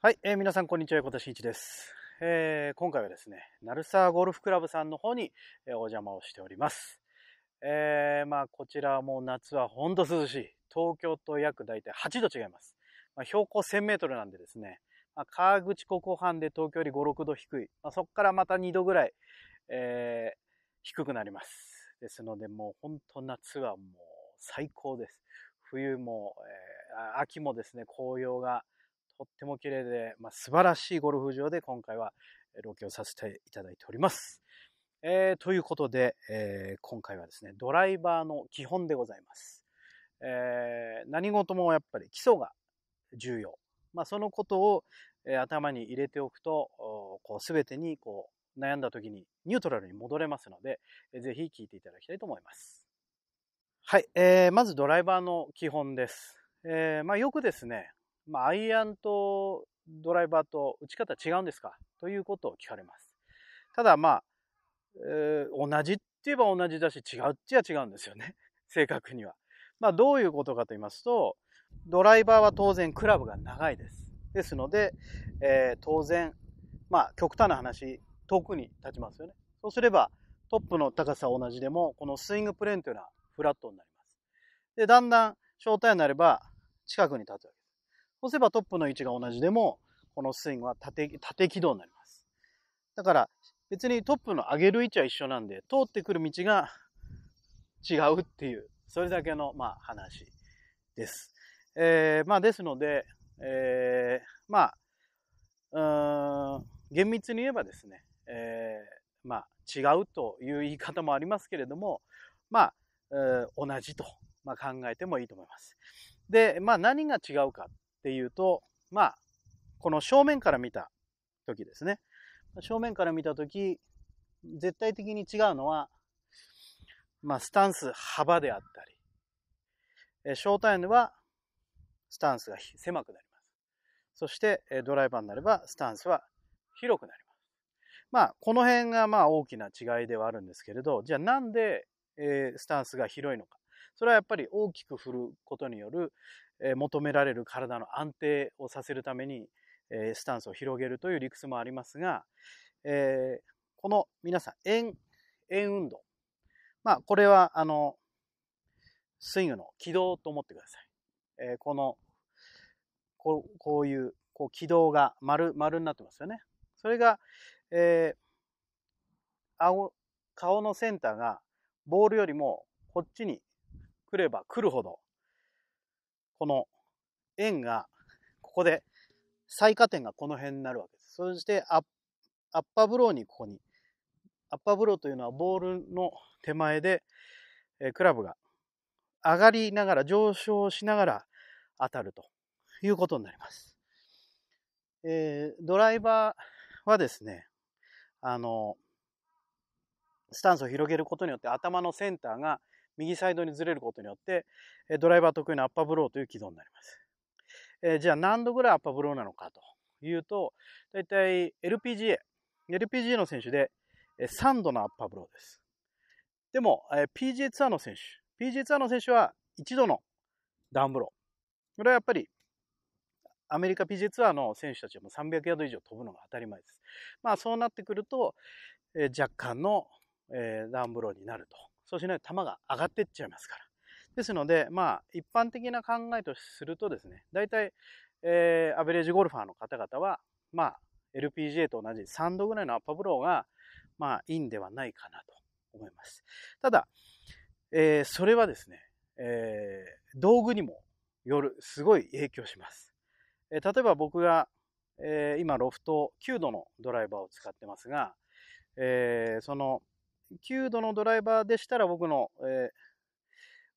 はい、えー、皆さんこんにちは、横田真一です、えー、今回はですね、鳴沢ゴルフクラブさんの方にお邪魔をしております。えー、まあこちらも夏はほんと涼しい。東京と約大体8度違います。まあ、標高1000メートルなんでですね、まあ、川口湖湖畔で東京より5、6度低い。まあ、そこからまた2度ぐらい、えー、低くなります。ですので、もう本当夏はもう最高です。冬も、えー、秋もですね、紅葉がとっても綺麗で、まあ、素晴らしいゴルフ場で今回はロケをさせていただいております。えー、ということで、えー、今回はですね、ドライバーの基本でございます。えー、何事もやっぱり基礎が重要。まあ、そのことを、え頭に入れておくと、こう全てにこう悩んだ時にニュートラルに戻れますので、ぜひ聞いていただきたいと思います。はい、えー、まずドライバーの基本です。えー、まあ、よくですね、まあ、アイアンとドライバーと打ち方違うんですかということを聞かれます。ただまあ、えー、同じって言えば同じだし違うっちゃ違うんですよね。正確には。まあ、どういうことかと言いますと、ドライバーは当然クラブが長いです。ですので、えー、当然、まあ、極端な話、遠くに立ちますよね。そうすれば、トップの高さは同じでも、このスイングプレーンというのはフラットになります。で、だんだん正体になれば近くに立つわけです。そうすればトップの位置が同じでも、このスイングは縦縦軌道になります。だから、別にトップの上げる位置は一緒なんで、通ってくる道が違うっていう、それだけの、まあ、話です。えー、まあ、ですので、えー、まあ、うん、厳密に言えばですね、えー、まあ、違うという言い方もありますけれども、まあ、えー、同じと、まあ、考えてもいいと思います。で、まあ、何が違うかっていうと、まあ、この正面から見た時ですね。正面から見た時、絶対的に違うのは、まあ、スタンス幅であったり、えショータイムはスタンスが狭くなります。そして、ドライバーになればスタンスは広くなります。まあ、この辺がまあ大きな違いではあるんですけれど、じゃあなんで、えー、スタンスが広いのか。それはやっぱり大きく振ることによる、えー、求められる体の安定をさせるために、えー、スタンスを広げるという理屈もありますが、えー、この皆さん、円、円運動。まあ、これは、あの、スイングの軌道と思ってください。えー、この、こうこういう、こう軌道が丸、丸になってますよね。それが、えー、青顔のセンターがボールよりもこっちに来れば来るほど、この円が、ここで最下点がこの辺になるわけです。そしてアッアッパーブローにここに、アッパーブローというのはボールの手前で、えクラブが上がりながら、上昇しながら当たるということになります。えー、ドライバーはですね、あの、スタンスを広げることによって頭のセンターが右サイドにずれることによって、ドライバー得意のアッパーブローという軌道になります。えー、じゃあ何度ぐらいアッパーブローなのかというと、大体 LPGA、LPGA の選手で3度のアッパーブローです。でも、えー、PGA ツアーの選手、PGA ツアーの選手は1度のダウンブロー。これはやっぱりアメリカ PJ ツアーの選手たちはもう300ヤード以上飛ぶのが当たり前です。まあそうなってくると、えー、若干の、えー、ダウンブローになると。そうしないと球が上がってっちゃいますから。ですので、まあ一般的な考えとするとですね、大体、えー、アベレージゴルファーの方々は、まあ LPGA と同じ3度ぐらいのアッパブローが、まあいいんではないかなと思います。ただ、えー、それはですね、えー、道具にもよる、すごい影響します。え例えば僕が、え今ロフト9度のドライバーを使ってますが、えその9度のドライバーでしたら僕の、え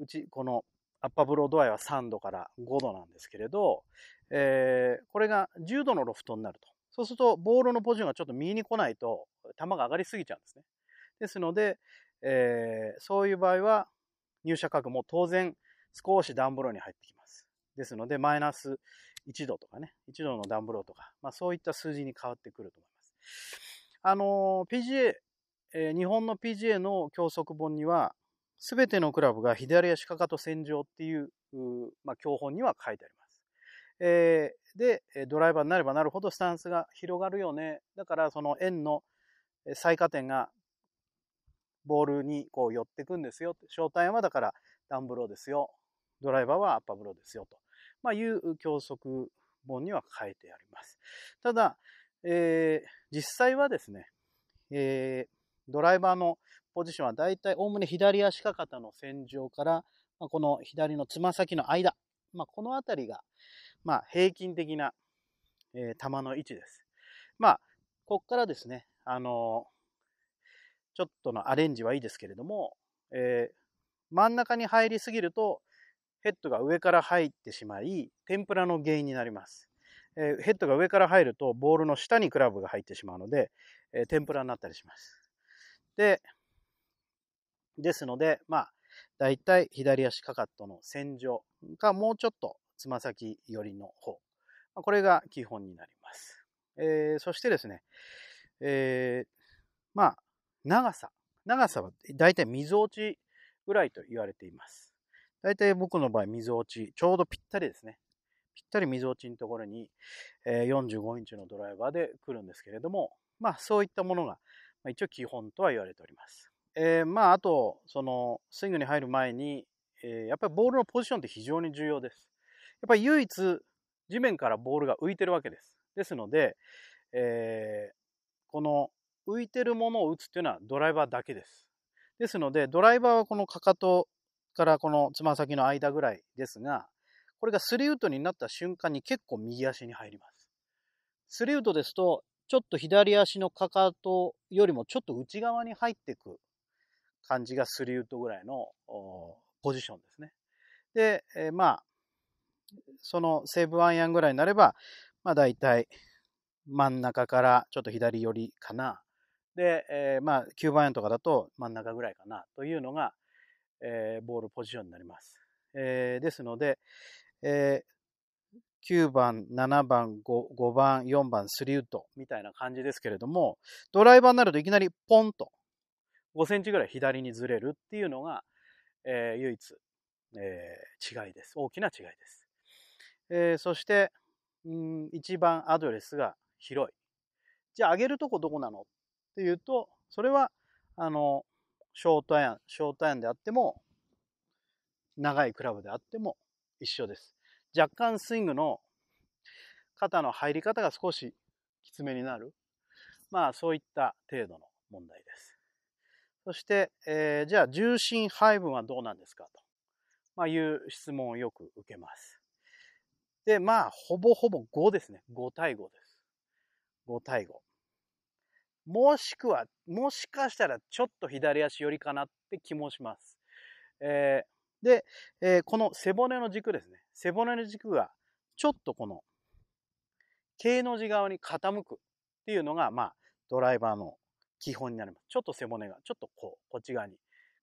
うちこのアッパブロードアイは3度から5度なんですけれど、えこれが10度のロフトになると。そうするとボールのポジションがちょっと右に来ないと球が上がりすぎちゃうんですね。ですので、えそういう場合は入射角も当然少しダンボロに入ってきます。ですので、マイナス1度とかね、1度のダンブローとか、まあ、そういった数字に変わってくると思います。あの、PGA、えー、日本の PGA の教則本には、すべてのクラブが左足かかと洗浄っていう、まあ、教本には書いてあります。えー、で、ドライバーになればなるほどスタンスが広がるよね。だから、その円の最下点がボールにこう寄ってくんですよ。シ体ーはだからダンブローですよ。ドライバーはアッパーブローですよ。とまあ、いう教則本には書いてあります。ただ、えー、実際はですね、えー、ドライバーのポジションはだいたいおおむね左足かかたの線上から、まあ、この左のつま先の間、まあ、このあたりが、まあ、平均的な、えー、球の位置です。まあ、こっからですね、あのー、ちょっとのアレンジはいいですけれども、えー、真ん中に入りすぎると、ヘッドが上から入ってしまい、天ぷらの原因になります。えヘッドが上から入ると、ボールの下にクラブが入ってしまうので、え天ぷらになったりします。で、ですので、まあ、だいたい左足かかとの線上か、もうちょっとつま先寄りの方。これが基本になります。えー、そしてですね、えー、まあ、長さ。長さはだいたい溝落ちぐらいと言われています。大体僕の場合、水落ち、ちょうどぴったりですね。ぴったり水落ちのところに、え45インチのドライバーで来るんですけれども、まあそういったものが、ま一応基本とは言われております。えー、まああと、そのスイングに入る前に、えやっぱりボールのポジションって非常に重要です。やっぱり唯一地面からボールが浮いてるわけです。ですので、えー、この浮いてるものを打つっていうのはドライバーだけです。ですので、ドライバーはこのかかとからこのつま先の間ぐらいですが、これがスリウッドになった瞬間に結構右足に入ります。スリウッドですと、ちょっと左足のかかとよりもちょっと内側に入っていく感じがスリウッドぐらいのポジションですね。で、えー、まあ、そのセーブアイアンぐらいになれば、まあ大体真ん中からちょっと左寄りかな。で、えー、まあ9番アイアンとかだと真ん中ぐらいかなというのが、えー、ボールポジションになります。えー、ですので、えー、9番、7番5、5番、4番、3ウッドみたいな感じですけれども、ドライバーになるといきなりポンと5センチぐらい左にずれるっていうのが、えー、唯一、えー、違いです。大きな違いです。えー、そして、一番アドレスが広い。じゃあ上げるとこどこなのっていうと、それは、あの、ショートアイアン、ショートアイアンであっても、長いクラブであっても一緒です。若干スイングの肩の入り方が少しきつめになる。まあそういった程度の問題です。そして、えー、じゃあ重心配分はどうなんですかと、まあ、いう質問をよく受けます。で、まあほぼほぼ5ですね。5対5です。5対5。もしくは、もしかしたらちょっと左足寄りかなって気もします。えー、で、えー、この背骨の軸ですね。背骨の軸がちょっとこの、K の字側に傾くっていうのが、まあ、ドライバーの基本になります。ちょっと背骨が、ちょっとこう、こっち側に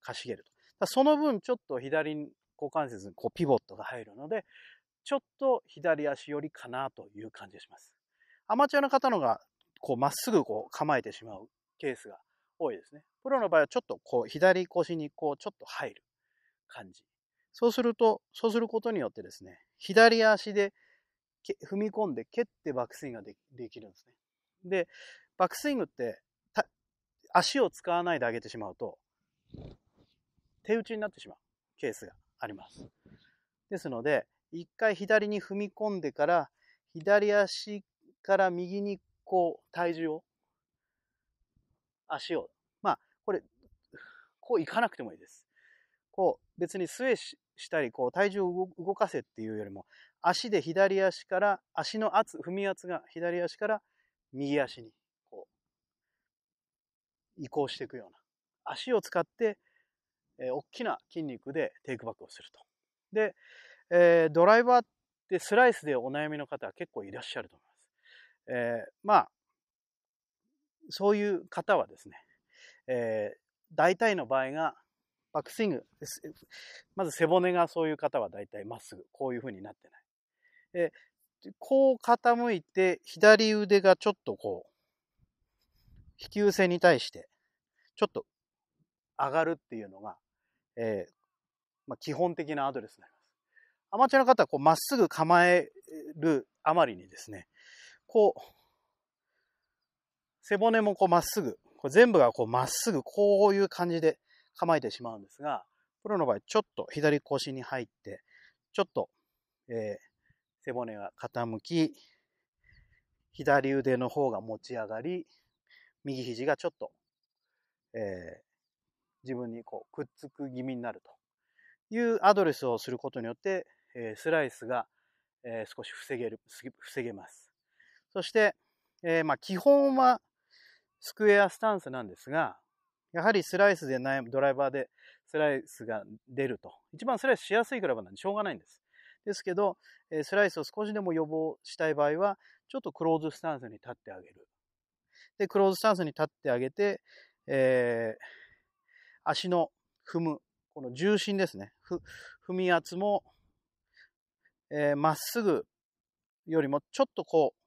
かしげると。その分、ちょっと左股関節にこうピボットが入るので、ちょっと左足寄りかなという感じがします。アマチュアの方のがこうまっすぐこう構えてしまうケースが多いですね。プロの場合はちょっとこう左腰にこうちょっと入る感じ。そうすると、そうすることによってですね、左足で踏み込んで蹴ってバックスイングができるんですね。で、バックスイングって足を使わないで上げてしまうと、手打ちになってしまうケースがあります。ですので、一回左に踏み込んでから、左足から右にこう、体重を、足を、まあ、これ、こう行かなくてもいいです。こう、別に据えしたり、こう、体重を動かせっていうよりも、足で左足から、足の圧、踏み圧が左足から右足に、こう、移行していくような。足を使って、えー、大きな筋肉でテイクバックをすると。で、えー、ドライバーってスライスでお悩みの方は結構いらっしゃると思います。えー、まあ、そういう方はですね、えー、大体の場合が、バックスイング、まず背骨がそういう方は大体まっすぐ、こういう風になってない。えー、こう傾いて、左腕がちょっとこう、飛球性に対して、ちょっと上がるっていうのが、えー、まあ、基本的なアドレスになります。アマチュアの方はこうまっすぐ構えるあまりにですね、こう、背骨もこうまっすぐ、これ全部がこうまっすぐ、こういう感じで構えてしまうんですが、プロの場合、ちょっと左腰に入って、ちょっと、えー、背骨が傾き、左腕の方が持ち上がり、右肘がちょっと、えー、自分にこうくっつく気味になるというアドレスをすることによって、えー、スライスが、えー、少し防げる、防げます。そして、えー、まあ、基本はスクエアスタンスなんですが、やはりスライスでない、ドライバーでスライスが出ると。一番スライスしやすいクラブなんでしょうがないんです。ですけど、えー、スライスを少しでも予防したい場合は、ちょっとクローズスタンスに立ってあげる。で、クローズスタンスに立ってあげて、えー、足の踏む、この重心ですね。踏み圧も、えー、まっすぐよりもちょっとこう、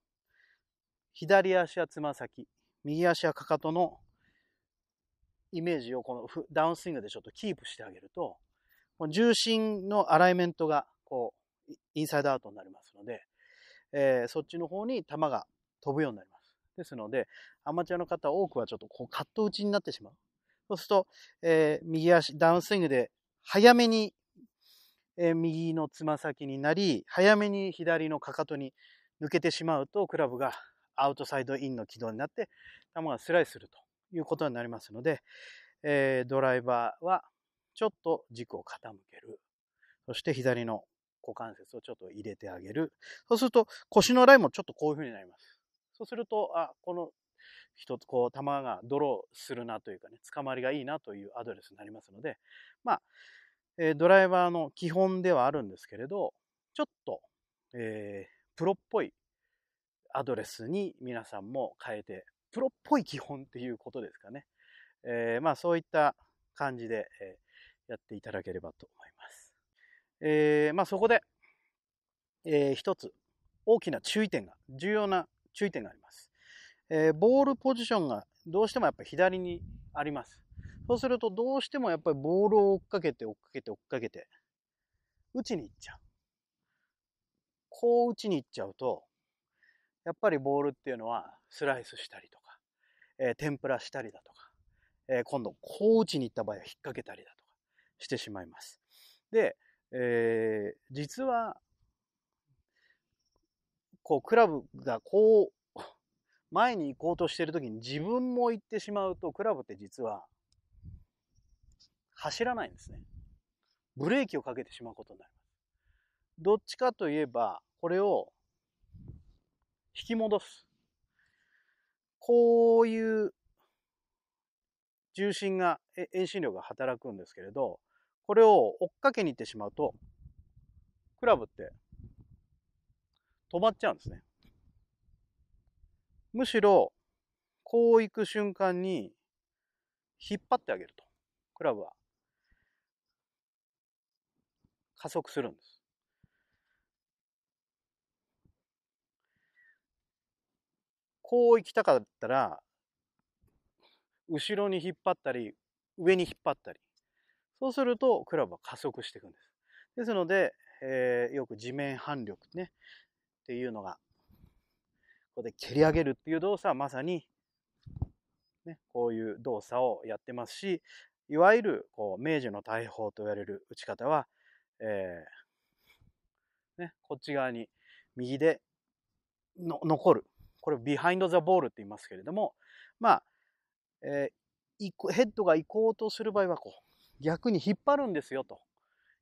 左足はつま先、右足はかかとのイメージをこのダウンスイングでちょっとキープしてあげると、重心のアライメントがこう、インサイドアウトになりますので、えー、そっちの方に球が飛ぶようになります。ですので、アマチュアの方多くはちょっとこうカット打ちになってしまう。そうすると、えー、右足、ダウンスイングで早めに、えー、右のつま先になり、早めに左のかかとに抜けてしまうと、クラブがアウトサイドインの軌道になって、球がスライスするということになりますので、えー、ドライバーはちょっと軸を傾ける。そして左の股関節をちょっと入れてあげる。そうすると腰のラインもちょっとこういう風になります。そうすると、あ、この一つこう球がドローするなというかね、捕まりがいいなというアドレスになりますので、まあ、えー、ドライバーの基本ではあるんですけれど、ちょっと、えー、プロっぽいアドレスに皆さんも変えて、プロっぽい基本っていうことですかね。えー、まあそういった感じで、えー、やっていただければと思います。えー、まあそこで、えー、一つ大きな注意点が、重要な注意点があります。えー、ボールポジションがどうしてもやっぱ左にあります。そうするとどうしてもやっぱりボールを追っかけて追っかけて追っかけて、打ちに行っちゃう。こう打ちに行っちゃうと、やっぱりボールっていうのはスライスしたりとか、えー、天ぷらしたりだとか、えー、今度こう打ちに行った場合は引っ掛けたりだとかしてしまいます。で、えー、実はこうクラブがこう前に行こうとしている時に自分も行ってしまうとクラブって実は走らないんですね。ブレーキをかけてしまうことになります。どっちかといえばこれを引き戻す。こういう重心が、遠心力が働くんですけれど、これを追っかけに行ってしまうと、クラブって止まっちゃうんですね。むしろ、こう行く瞬間に引っ張ってあげると、クラブは加速するんです。こう行きたかったら、後ろに引っ張ったり、上に引っ張ったり。そうすると、クラブは加速していくんです。ですので、えー、よく地面反力ね、っていうのが、ここで蹴り上げるっていう動作はまさに、ね、こういう動作をやってますし、いわゆる、こう、明治の大砲と言われる打ち方は、えー、ね、こっち側に右での残るこれビハインド・ザ・ボールって言いますけれども、まあ、えー、ヘッドが行こうとする場合はこう、逆に引っ張るんですよと。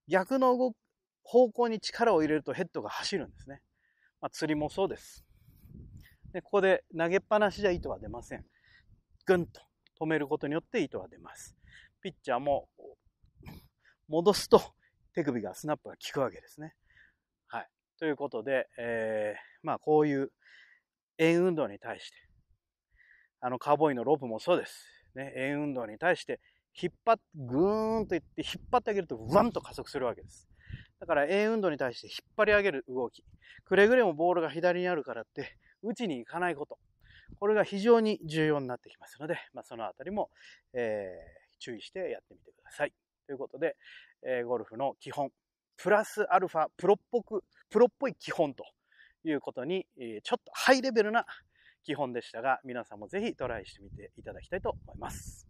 逆の動方向に力を入れるとヘッドが走るんですね。まあ、釣りもそうです。で、ここで投げっぱなしじゃ糸は出ません。ぐんと止めることによって糸は出ます。ピッチャーも戻すと手首がスナップが効くわけですね。はい。ということで、えー、まあこういう円運動に対して、あのカーボーイのロープもそうです。ね、円運動に対して、引っ張っ、ぐーんといって引っ張ってあげると、ワンと加速するわけです。だから円運動に対して引っ張り上げる動き。くれぐれもボールが左にあるからって、打ちに行かないこと。これが非常に重要になってきますので、まあ、そのあたりも、えー、注意してやってみてください。ということで、えー、ゴルフの基本、プラスアルファ、プロっぽく、プロっぽい基本ということに、えちょっとハイレベルな基本でしたが、皆さんもぜひトライしてみていただきたいと思います。